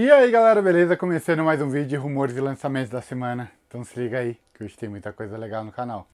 E aí galera, beleza? Começando mais um vídeo de rumores e lançamentos da semana. Então se liga aí, que hoje tem muita coisa legal no canal.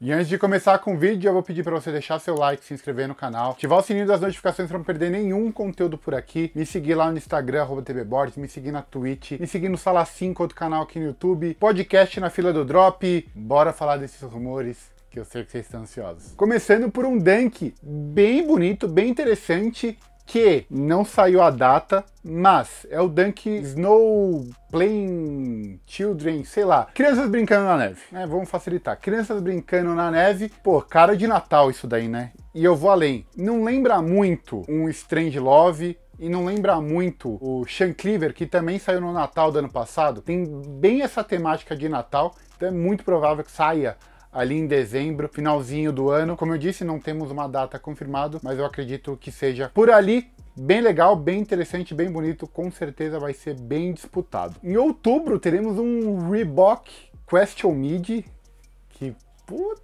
E antes de começar com o vídeo, eu vou pedir para você deixar seu like, se inscrever no canal, ativar o sininho das notificações para não perder nenhum conteúdo por aqui, me seguir lá no Instagram, @tbboards, me seguir na Twitch, me seguir no Sala 5, outro canal aqui no YouTube, podcast na fila do Drop, bora falar desses rumores que eu sei que vocês estão ansiosos. Começando por um dunk bem bonito, bem interessante, que não saiu a data, mas é o Dunk Snow Playing Children, sei lá. Crianças brincando na neve, né? Vamos facilitar. Crianças brincando na neve, pô, cara de Natal isso daí, né? E eu vou além. Não lembra muito um Strange Love, e não lembra muito o Sean Cleaver, que também saiu no Natal do ano passado. Tem bem essa temática de Natal, então é muito provável que saia ali em dezembro, finalzinho do ano. Como eu disse, não temos uma data confirmada, mas eu acredito que seja por ali bem legal, bem interessante, bem bonito, com certeza vai ser bem disputado. Em outubro teremos um Reebok Question Mid, que puta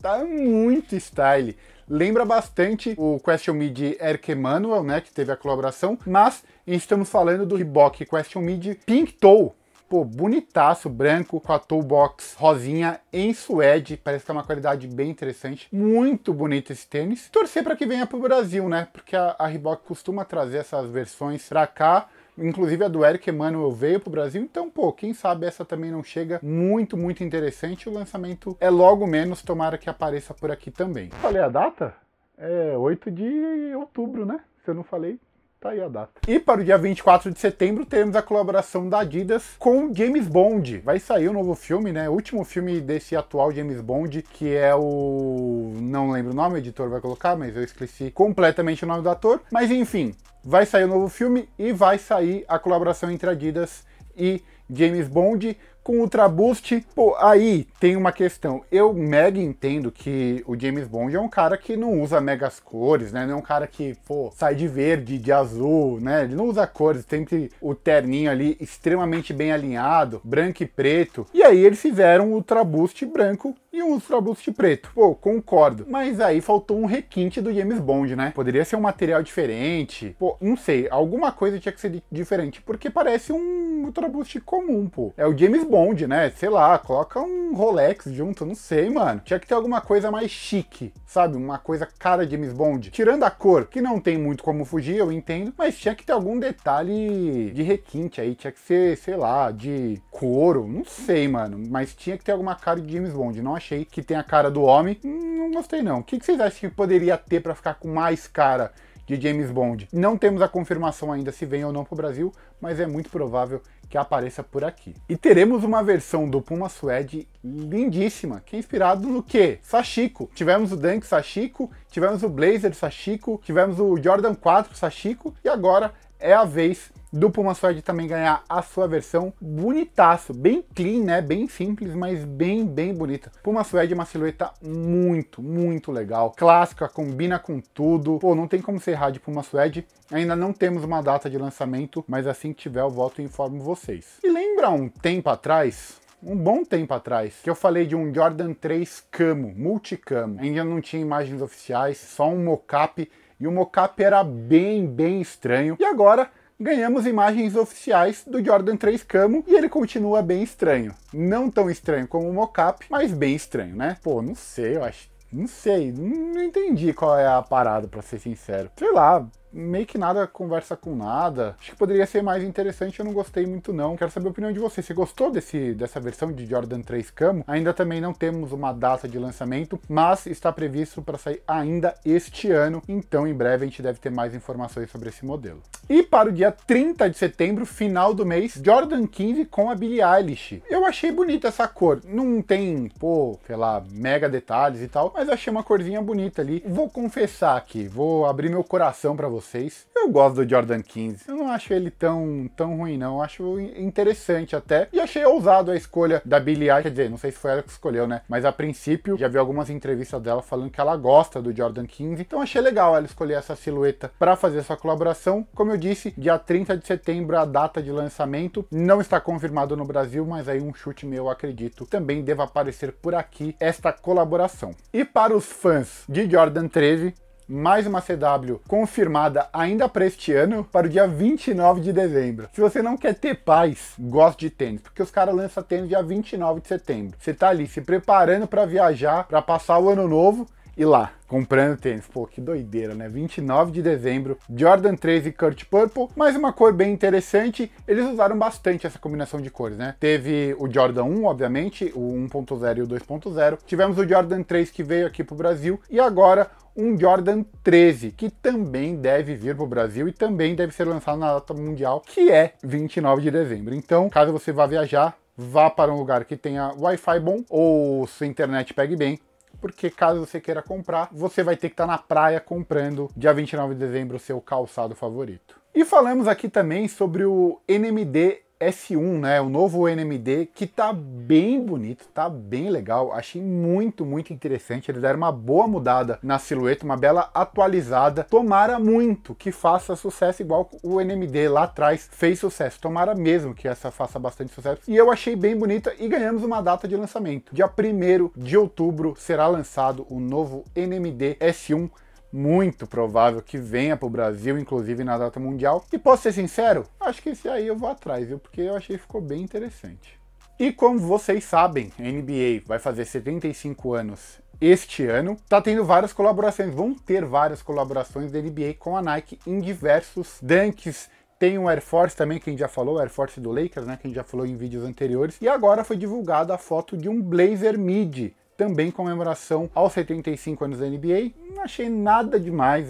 tá muito style. Lembra bastante o Question Mid Eric Emanuel, né, que teve a colaboração, mas estamos falando do Reebok Question Mid Pink Toe, pô, bonitaço, branco, com a toolbox rosinha em suede, parece que é uma qualidade bem interessante. Muito bonito esse tênis. Torcer para que venha pro Brasil, né? Porque a, a Reebok costuma trazer essas versões pra cá, Inclusive a do Eric Emanuel veio pro Brasil, então, pô, quem sabe essa também não chega muito, muito interessante. O lançamento é logo menos, tomara que apareça por aqui também. Falei a data? É 8 de outubro, né? Se eu não falei, Tá aí a data. E para o dia 24 de setembro teremos a colaboração da Adidas com James Bond. Vai sair o um novo filme, né? O último filme desse atual James Bond, que é o. Não lembro o nome, o editor vai colocar, mas eu esqueci completamente o nome do ator. Mas enfim, vai sair o um novo filme e vai sair a colaboração entre Adidas e James Bond com Ultra Boost, pô, aí tem uma questão. Eu mega entendo que o James Bond é um cara que não usa megas cores, né? Não é um cara que, pô, sai de verde, de azul, né? Ele não usa cores, sempre o terninho ali extremamente bem alinhado, branco e preto. E aí eles fizeram o Ultra Boost branco e um Ultra Boost preto. Pô, concordo. Mas aí faltou um requinte do James Bond, né? Poderia ser um material diferente. Pô, não sei. Alguma coisa tinha que ser diferente. Porque parece um Ultra Boost comum, pô. É o James Bond bonde, né? Sei lá, coloca um Rolex junto, não sei, mano. Tinha que ter alguma coisa mais chique, sabe? Uma coisa cara de James Bond. Tirando a cor, que não tem muito como fugir, eu entendo, mas tinha que ter algum detalhe de requinte aí. Tinha que ser, sei lá, de couro, não sei, mano. Mas tinha que ter alguma cara de James Bond. Não achei que tem a cara do homem. Hum, não gostei, não. O que vocês acham que poderia ter para ficar com mais cara de James Bond. Não temos a confirmação ainda se vem ou não para o Brasil, mas é muito provável que apareça por aqui. E teremos uma versão do Puma Suede lindíssima, que é inspirado no que? Sashiko. Tivemos o Dunk Sashiko, tivemos o Blazer Sashiko, tivemos o Jordan 4 Sashiko e agora é a vez do Puma Suede também ganhar a sua versão bonitaço, bem clean, né? Bem simples, mas bem, bem bonita. Puma Suede é uma silhueta muito, muito legal. Clássica, combina com tudo. Pô, não tem como ser errar de Puma Suede. Ainda não temos uma data de lançamento, mas assim que tiver eu volto e informo vocês. E lembra um tempo atrás, um bom tempo atrás, que eu falei de um Jordan 3 camo, multicamo. Ainda não tinha imagens oficiais, só um mocap, e o mocap era bem, bem estranho. E agora ganhamos imagens oficiais do Jordan 3 Camo e ele continua bem estranho. Não tão estranho como o mocap, mas bem estranho, né? Pô, não sei, eu acho. Não sei, não entendi qual é a parada, pra ser sincero. Sei lá, meio que nada conversa com nada. Acho que poderia ser mais interessante, eu não gostei muito não. Quero saber a opinião de você. Você gostou desse, dessa versão de Jordan 3 Camo? Ainda também não temos uma data de lançamento, mas está previsto para sair ainda este ano. Então, em breve, a gente deve ter mais informações sobre esse modelo. E para o dia 30 de setembro, final do mês, Jordan 15 com a Billie Eilish. Eu achei bonita essa cor. Não tem, pô, sei lá, mega detalhes e tal, mas achei uma corzinha bonita ali. Vou confessar aqui, vou abrir meu coração para vocês eu gosto do Jordan 15. Eu não acho ele tão, tão ruim, não. Eu acho interessante até. E achei ousado a escolha da Billie Eilish. Quer dizer, não sei se foi ela que escolheu, né? Mas a princípio, já vi algumas entrevistas dela falando que ela gosta do Jordan 15. Então achei legal ela escolher essa silhueta para fazer essa colaboração. Como eu disse, dia 30 de setembro, a data de lançamento. Não está confirmado no Brasil, mas aí um chute meu, acredito, também deva aparecer por aqui esta colaboração. E para os fãs de Jordan 13, mais uma CW confirmada ainda para este ano, para o dia 29 de dezembro. Se você não quer ter paz, gosta de tênis, porque os caras lançam tênis dia 29 de setembro. Você tá ali se preparando para viajar, para passar o ano novo, e lá, comprando tênis. Pô, que doideira, né? 29 de dezembro, Jordan 13 Kurt Purple, mais uma cor bem interessante. Eles usaram bastante essa combinação de cores, né? Teve o Jordan 1, obviamente, o 1.0 e o 2.0. Tivemos o Jordan 3 que veio aqui pro Brasil e agora um Jordan 13, que também deve vir para o Brasil e também deve ser lançado na data mundial, que é 29 de dezembro. Então, caso você vá viajar, vá para um lugar que tenha Wi-Fi bom ou sua internet pegue bem, porque caso você queira comprar, você vai ter que estar tá na praia comprando dia 29 de dezembro o seu calçado favorito. E falamos aqui também sobre o NMD F1, né? O novo NMD, que tá bem bonito, tá bem legal. Achei muito, muito interessante. Eles deram uma boa mudada na silhueta, uma bela atualizada. Tomara muito que faça sucesso, igual o NMD lá atrás fez sucesso. Tomara mesmo que essa faça bastante sucesso. E eu achei bem bonita e ganhamos uma data de lançamento. Dia 1 de outubro será lançado o novo NMD S1 muito provável que venha para o Brasil, inclusive na data mundial. E posso ser sincero, acho que esse aí eu vou atrás, viu? Porque eu achei que ficou bem interessante. E como vocês sabem, a NBA vai fazer 75 anos este ano. Tá tendo várias colaborações, vão ter várias colaborações da NBA com a Nike em diversos dunks, tem o Air Force também, que a gente já falou, o Air Force do Lakers, né, que a gente já falou em vídeos anteriores. E agora foi divulgada a foto de um blazer mid também comemoração aos 75 anos da NBA. Não achei nada demais,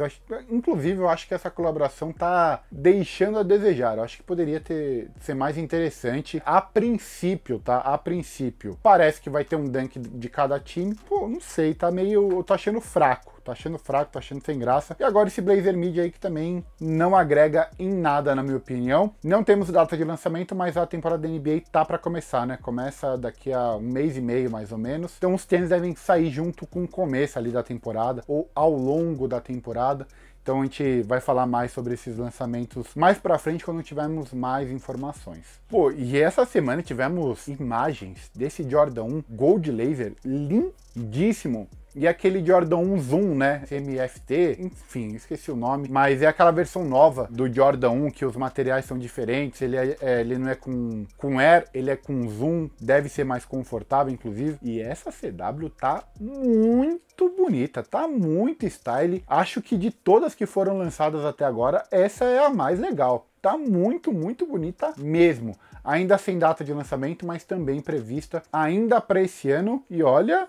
inclusive eu acho que essa colaboração tá deixando a desejar. Eu acho que poderia ter ser mais interessante a princípio, tá? A princípio. Parece que vai ter um dunk de cada time. Pô, não sei, tá meio eu tô achando fraco tô achando fraco, tô achando sem graça. E agora esse Blazer Mid aí que também não agrega em nada, na minha opinião. Não temos data de lançamento, mas a temporada da NBA tá para começar, né? Começa daqui a um mês e meio, mais ou menos. Então os tênis devem sair junto com o começo ali da temporada, ou ao longo da temporada. Então a gente vai falar mais sobre esses lançamentos mais para frente quando tivermos mais informações. Pô, e essa semana tivemos imagens desse Jordan 1 Gold Laser lindíssimo e aquele Jordan 1 Zoom, né? MFT, enfim, esqueci o nome. Mas é aquela versão nova do Jordan 1, que os materiais são diferentes. Ele, é, é, ele não é com, com Air, ele é com Zoom. Deve ser mais confortável, inclusive. E essa CW tá muito bonita, tá muito style. Acho que de todas que foram lançadas até agora, essa é a mais legal tá muito, muito bonita mesmo. Ainda sem data de lançamento, mas também prevista ainda para esse ano. E olha,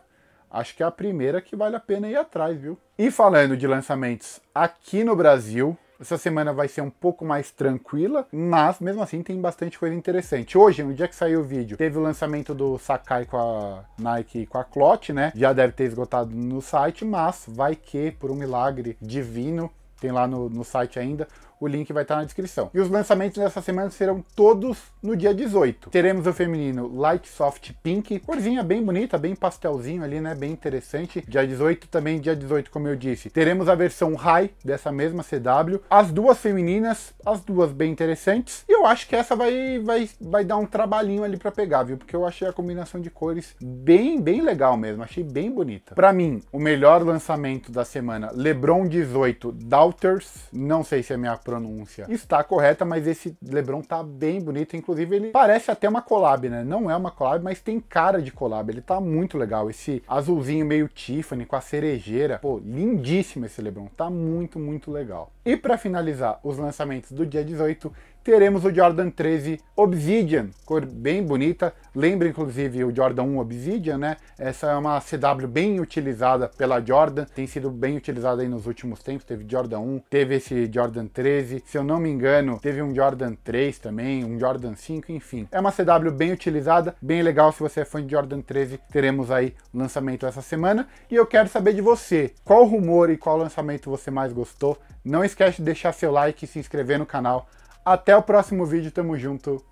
acho que é a primeira que vale a pena ir atrás, viu? E falando de lançamentos aqui no Brasil, essa semana vai ser um pouco mais tranquila, mas mesmo assim tem bastante coisa interessante. Hoje, no dia que saiu o vídeo, teve o lançamento do Sakai com a Nike e com a Clot, né? Já deve ter esgotado no site, mas vai que, por um milagre divino, tem lá no, no site ainda, o link vai estar na descrição. E os lançamentos dessa semana serão todos no dia 18. Teremos o feminino Light Soft Pink, corzinha bem bonita, bem pastelzinho ali, né? Bem interessante. Dia 18 também, dia 18, como eu disse, teremos a versão High dessa mesma CW. As duas femininas, as duas bem interessantes. E eu acho que essa vai, vai, vai dar um trabalhinho ali para pegar, viu? Porque eu achei a combinação de cores bem, bem legal mesmo. Achei bem bonita. Para mim, o melhor lançamento da semana, LeBron 18 Daughters. Não sei se é minha pronúncia está correta, mas esse Lebron tá bem bonito. Inclusive, ele parece até uma collab, né? Não é uma collab, mas tem cara de collab. Ele tá muito legal. Esse azulzinho meio Tiffany com a cerejeira. Pô, lindíssimo esse Lebron. Tá muito, muito legal. E para finalizar os lançamentos do dia 18, teremos o Jordan 13 Obsidian, cor bem bonita, lembra inclusive o Jordan 1 Obsidian, né? Essa é uma CW bem utilizada pela Jordan, tem sido bem utilizada aí nos últimos tempos, teve Jordan 1, teve esse Jordan 13, se eu não me engano, teve um Jordan 3 também, um Jordan 5, enfim. É uma CW bem utilizada, bem legal, se você é fã de Jordan 13, teremos aí lançamento essa semana. E eu quero saber de você, qual rumor e qual lançamento você mais gostou? Não esquece de deixar seu like e se inscrever no canal até o próximo vídeo, tamo junto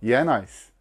e é nóis!